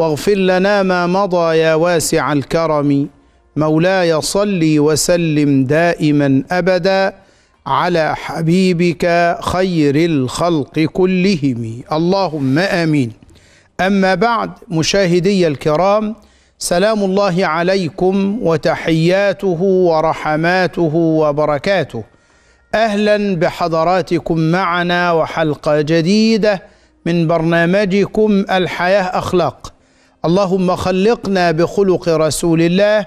واغفر لنا ما مضى يا واسع الكرم مولاي صل وسلم دائما ابدا على حبيبك خير الخلق كلهم اللهم امين اما بعد مشاهدي الكرام سلام الله عليكم وتحياته ورحماته وبركاته اهلا بحضراتكم معنا وحلقه جديده من برنامجكم الحياه اخلاق اللهم خلقنا بخلق رسول الله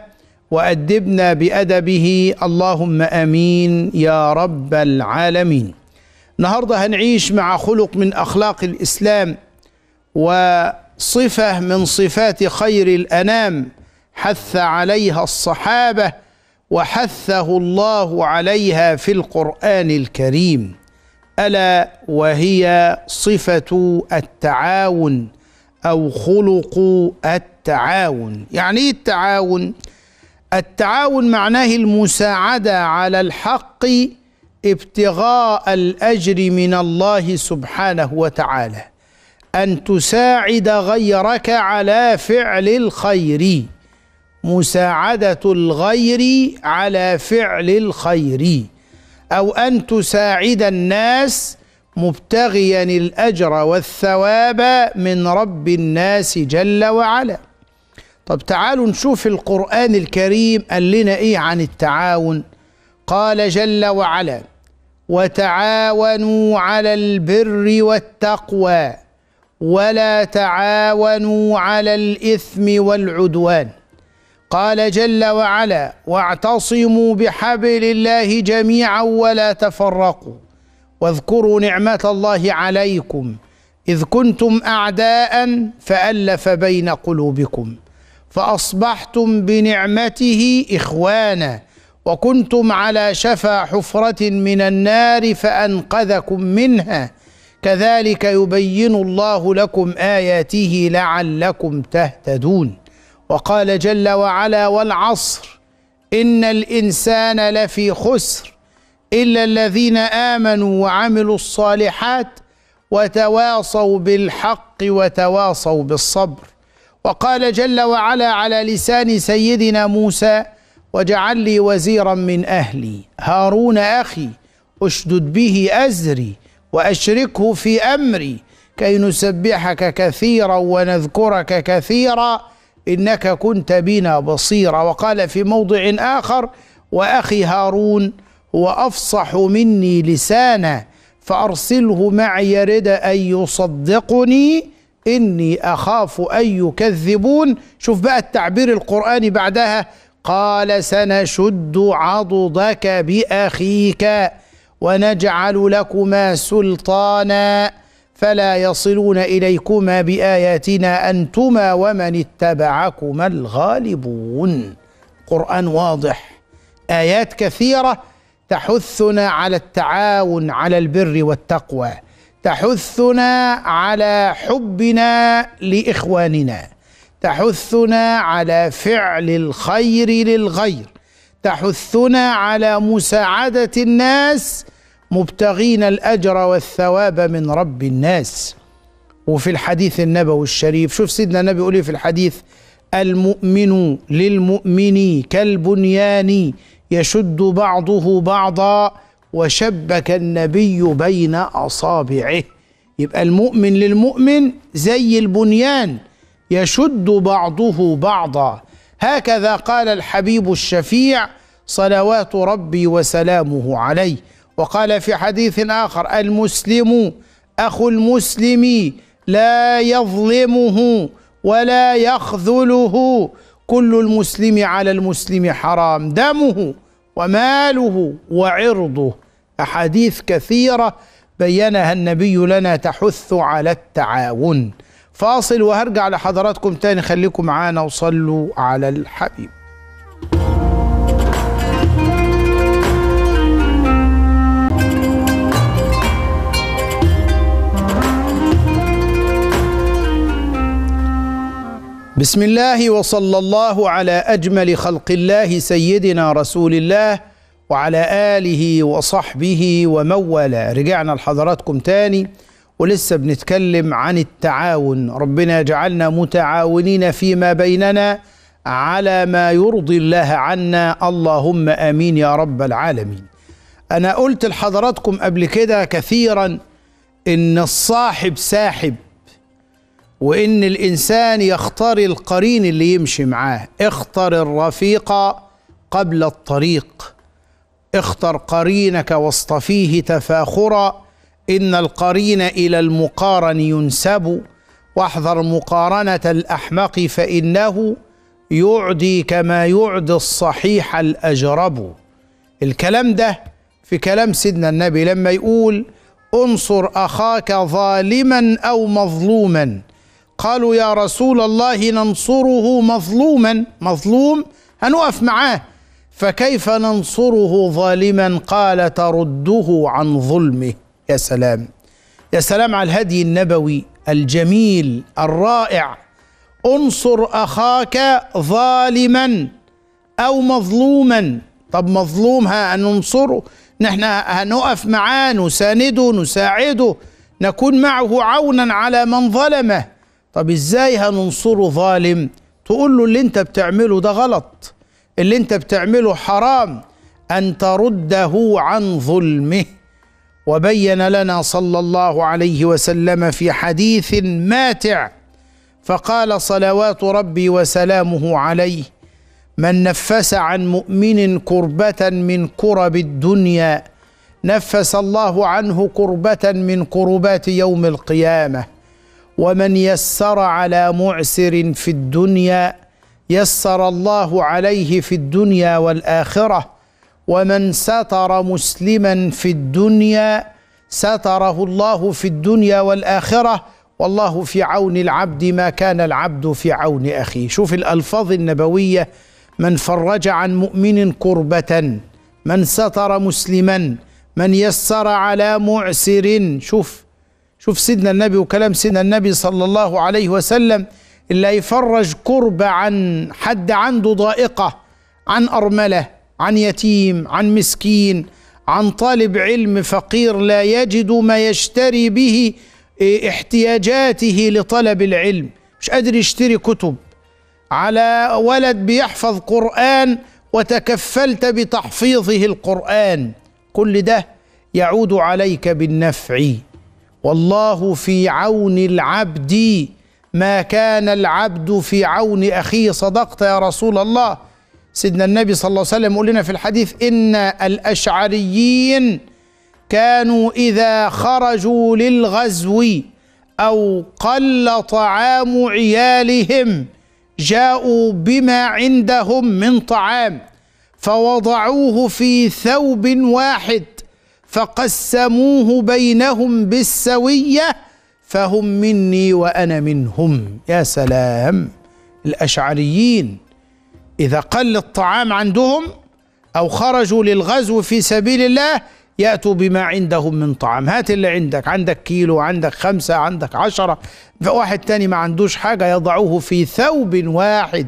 وادبنا بادبه اللهم امين يا رب العالمين النهارده هنعيش مع خلق من اخلاق الاسلام وصفه من صفات خير الانام حث عليها الصحابه وحثه الله عليها في القران الكريم الا وهي صفه التعاون أو خلق التعاون يعني إيه التعاون؟ التعاون معناه المساعدة على الحق ابتغاء الأجر من الله سبحانه وتعالى أن تساعد غيرك على فعل الخير مساعدة الغير على فعل الخير أو أن تساعد الناس مبتغيا الاجر والثواب من رب الناس جل وعلا طب تعالوا نشوف القران الكريم قال لنا ايه عن التعاون قال جل وعلا وتعاونوا على البر والتقوى ولا تعاونوا على الاثم والعدوان قال جل وعلا واعتصموا بحبل الله جميعا ولا تفرقوا واذكروا نعمة الله عليكم إذ كنتم أعداء فألف بين قلوبكم فأصبحتم بنعمته إخوانا وكنتم على شفا حفرة من النار فأنقذكم منها كذلك يبين الله لكم آياته لعلكم تهتدون وقال جل وعلا والعصر إن الإنسان لفي خسر إلا الذين آمنوا وعملوا الصالحات وتواصوا بالحق وتواصوا بالصبر وقال جل وعلا على لسان سيدنا موسى وجعل لي وزيرا من أهلي هارون أخي أشدد به أزري وأشركه في أمري كي نسبحك كثيرا ونذكرك كثيرا إنك كنت بنا بصيرا وقال في موضع آخر وأخي هارون وافصح مني لسانا فارسله معي يرد ان يصدقني اني اخاف ان يكذبون شوف بقى التعبير القراني بعدها قال سنشد عضدك باخيك ونجعل لكما سلطانا فلا يصلون اليكما باياتنا انتما ومن اتبعكما الغالبون قران واضح ايات كثيره تحثنا على التعاون على البر والتقوى تحثنا على حبنا لاخواننا تحثنا على فعل الخير للغير تحثنا على مساعده الناس مبتغين الاجر والثواب من رب الناس وفي الحديث النبوي الشريف شوف سيدنا النبي يقول إيه في الحديث المؤمن للمؤمن كالبنيان يشد بعضه بعضا وشبك النبي بين اصابعه يبقى المؤمن للمؤمن زي البنيان يشد بعضه بعضا هكذا قال الحبيب الشفيع صلوات ربي وسلامه عليه وقال في حديث اخر المسلم اخو المسلم لا يظلمه ولا يخذله كل المسلم على المسلم حرام دمه وماله وعرضه احاديث كثيره بينها النبي لنا تحث على التعاون فاصل وهرجع لحضراتكم تاني خليكم معانا وصلوا على الحبيب بسم الله وصلى الله على اجمل خلق الله سيدنا رسول الله وعلى اله وصحبه ومن والاه رجعنا لحضراتكم تاني ولسه بنتكلم عن التعاون ربنا يجعلنا متعاونين فيما بيننا على ما يرضي الله عنا اللهم امين يا رب العالمين انا قلت لحضراتكم قبل كده كثيرا ان الصاحب ساحب وإن الإنسان يختار القرين اللي يمشي معاه اختر الرفيق قبل الطريق اختر قرينك واصطفيه تفاخرا إن القرين إلى المقارن ينسب واحذر مقارنة الأحمق فإنه يعدي كما يعدي الصحيح الأجرب الكلام ده في كلام سيدنا النبي لما يقول انصر أخاك ظالما أو مظلوما قالوا يا رسول الله ننصره مظلوما مظلوم هنقف معاه فكيف ننصره ظالما قال ترده عن ظلمه يا سلام يا سلام على الهدي النبوي الجميل الرائع انصر اخاك ظالما او مظلوما طب مظلوم ها ننصره نحن هنقف معاه نسانده نساعده نكون معه عونا على من ظلمه طب ازاي هننصره ظالم تقول له اللي انت بتعمله ده غلط اللي انت بتعمله حرام ان ترده عن ظلمه وبين لنا صلى الله عليه وسلم في حديث ماتع فقال صلوات ربي وسلامه عليه من نفس عن مؤمن كربة من كرب الدنيا نفس الله عنه كربة من كربات يوم القيامة ومن يسر على معسر في الدنيا يسر الله عليه في الدنيا والاخره ومن ستر مسلما في الدنيا ستره الله في الدنيا والاخره والله في عون العبد ما كان العبد في عون اخيه شوف الالفاظ النبويه من فرج عن مؤمن كربه من ستر مسلما من يسر على معسر شوف شوف سيدنا النبي وكلام سيدنا النبي صلى الله عليه وسلم اللي هيفرج كرب عن حد عنده ضائقة عن أرملة عن يتيم عن مسكين عن طالب علم فقير لا يجد ما يشتري به إيه، احتياجاته لطلب العلم مش قادر يشتري كتب على ولد بيحفظ قرآن وتكفلت بتحفيظه القرآن كل ده يعود عليك بالنفع والله في عون العبد ما كان العبد في عون أخيه صدقت يا رسول الله سيدنا النبي صلى الله عليه وسلم يقول لنا في الحديث إن الأشعريين كانوا إذا خرجوا للغزو أو قل طعام عيالهم جاءوا بما عندهم من طعام فوضعوه في ثوب واحد فقسموه بينهم بالسويه فهم مني وانا منهم يا سلام الاشعريين اذا قل الطعام عندهم او خرجوا للغزو في سبيل الله يأتوا بما عندهم من طعام هات اللي عندك عندك كيلو عندك خمسة عندك عشرة واحد تاني ما عندوش حاجة يضعوه في ثوب واحد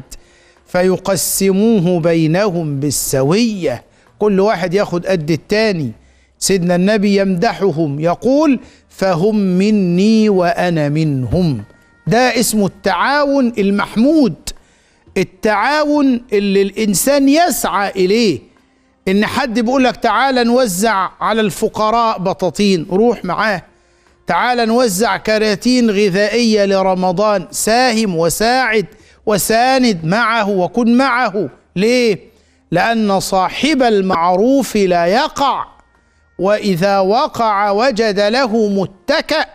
فيقسموه بينهم بالسوية كل واحد ياخد قد التاني سيدنا النبي يمدحهم يقول فهم مني وانا منهم ده اسمه التعاون المحمود التعاون اللي الانسان يسعى اليه ان حد بيقول لك تعالى نوزع على الفقراء بطاطين روح معاه تعالى نوزع كراتين غذائيه لرمضان ساهم وساعد وساند معه وكن معه ليه لان صاحب المعروف لا يقع واذا وقع وجد له متكأ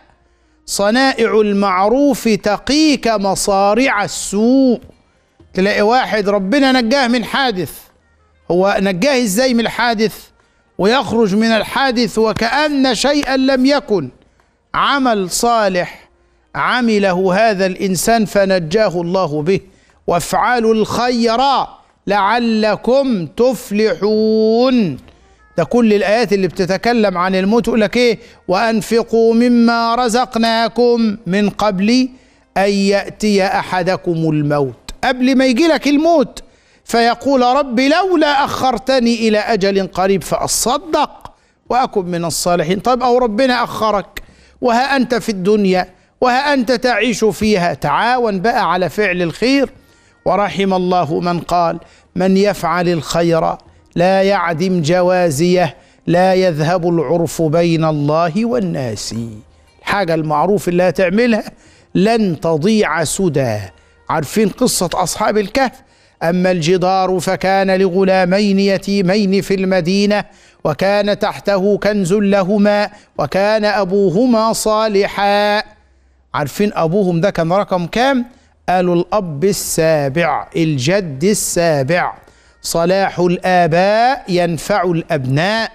صنائع المعروف تقيك مصارع السوء تلاقي واحد ربنا نجاه من حادث هو نجاه ازاي من الحادث ويخرج من الحادث وكأن شيئا لم يكن عمل صالح عمله هذا الإنسان فنجاه الله به وافعلوا الخير لعلكم تفلحون ده كل الايات اللي بتتكلم عن الموت يقول لك ايه وانفقوا مما رزقناكم من قبل ان ياتي احدكم الموت قبل ما يجي لك الموت فيقول رب لولا اخرتني الى اجل قريب فاصدق واكن من الصالحين طيب او ربنا اخرك وها انت في الدنيا وها انت تعيش فيها تعاون بقى على فعل الخير ورحم الله من قال من يفعل الخير لا يعدم جوازيه لا يذهب العرف بين الله والناس الحاجة المعروف اللي هتعملها لن تضيع سدى عارفين قصة أصحاب الكهف أما الجدار فكان لغلامين يتيمين في المدينة وكان تحته كنز لهما وكان أبوهما صالحا عارفين أبوهم ده كان رقم كام؟ قالوا الأب السابع الجد السابع صلاح الآباء ينفع الأبناء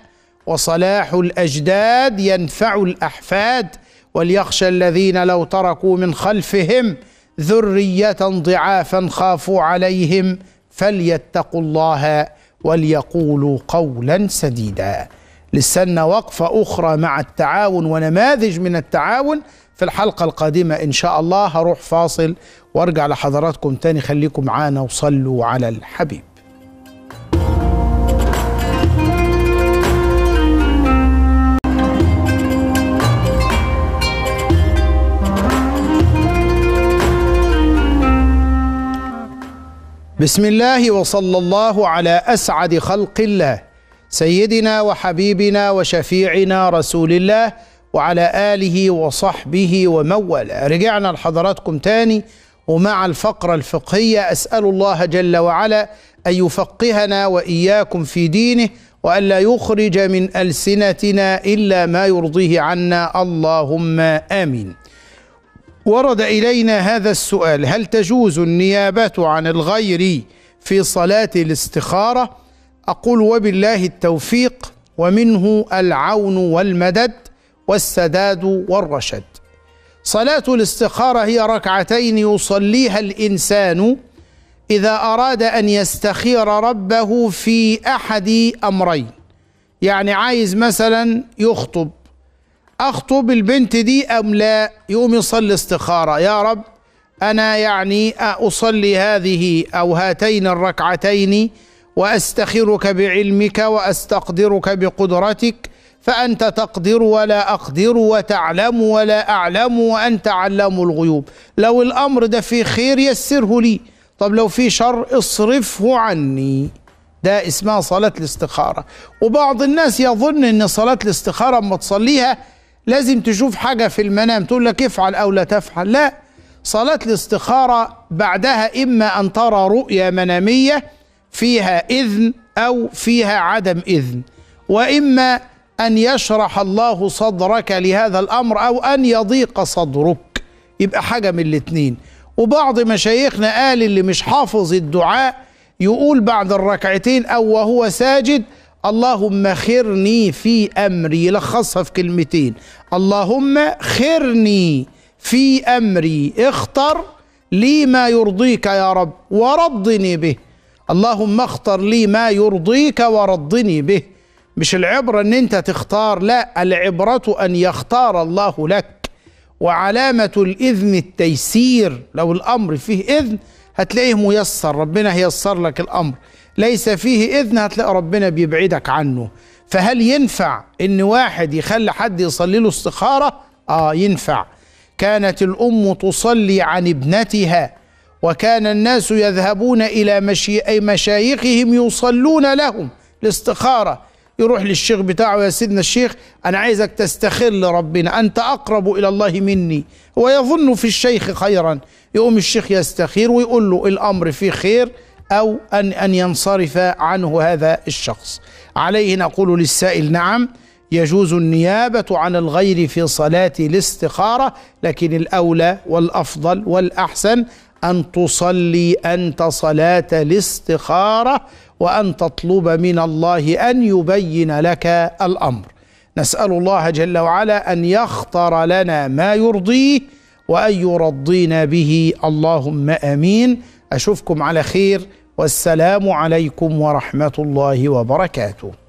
وصلاح الأجداد ينفع الأحفاد وليخشى الذين لو تركوا من خلفهم ذرية ضعافا خافوا عليهم فليتقوا الله وليقولوا قولا سديدا لسنا وقفة أخرى مع التعاون ونماذج من التعاون في الحلقة القادمة إن شاء الله هروح فاصل وارجع لحضراتكم تاني خليكم معانا وصلوا على الحبيب بسم الله وصلى الله على اسعد خلق الله سيدنا وحبيبنا وشفيعنا رسول الله وعلى اله وصحبه ومولى رجعنا لحضراتكم تاني ومع الفقره الفقهيه اسال الله جل وعلا ان يفقهنا واياكم في دينه والا يخرج من السنتنا الا ما يرضيه عنا اللهم امين ورد إلينا هذا السؤال هل تجوز النيابة عن الغير في صلاة الاستخارة أقول وبالله التوفيق ومنه العون والمدد والسداد والرشد صلاة الاستخارة هي ركعتين يصليها الإنسان إذا أراد أن يستخير ربه في أحد أمرين يعني عايز مثلا يخطب اخطب البنت دي ام لا يقوم يصلي استخاره يا رب انا يعني اصلي هذه او هاتين الركعتين واستخيرك بعلمك واستقدرك بقدرتك فانت تقدر ولا اقدر وتعلم ولا اعلم وانت علام الغيوب لو الامر ده فيه خير يسره لي طب لو في شر اصرفه عني ده اسمها صلاة الاستخارة وبعض الناس يظن ان صلاة الاستخارة اما تصليها لازم تشوف حاجة في المنام تقول لك افعل أو لا تفعل لا صلاة الاستخارة بعدها إما أن ترى رؤيا منامية فيها إذن أو فيها عدم إذن وإما أن يشرح الله صدرك لهذا الأمر أو أن يضيق صدرك يبقى حاجة من الاتنين وبعض مشايخنا قال اللي مش حافظ الدعاء يقول بعد الركعتين أو وهو ساجد اللهم خرني في امري لخصها في كلمتين اللهم خرني في امري اختر لي ما يرضيك يا رب ورضني به اللهم اختر لي ما يرضيك ورضني به مش العبره ان انت تختار لا العبره ان يختار الله لك وعلامه الاذن التيسير لو الامر فيه اذن هتلاقيه ميسر ربنا هيسر لك الامر ليس فيه إذن هتلاقي ربنا بيبعدك عنه فهل ينفع إن واحد يخلي حد يصلي له استخارة؟ آه ينفع كانت الأم تصلي عن ابنتها وكان الناس يذهبون إلى مشي... أي مشايخهم يصلون لهم الاستخارة يروح للشيخ بتاعه يا سيدنا الشيخ أنا عايزك تستخل ربنا أنت أقرب إلى الله مني ويظن في الشيخ خيرا يقوم الشيخ يستخير ويقول له الأمر فيه خير أو أن أن ينصرف عنه هذا الشخص عليه نقول للسائل نعم يجوز النيابة عن الغير في صلاة الاستخارة لكن الأولى والأفضل والأحسن أن تصلي أنت صلاة الاستخارة وأن تطلب من الله أن يبين لك الأمر نسأل الله جل وعلا أن يختر لنا ما يرضيه وأن يرضينا به اللهم آمين أشوفكم على خير والسلام عليكم ورحمة الله وبركاته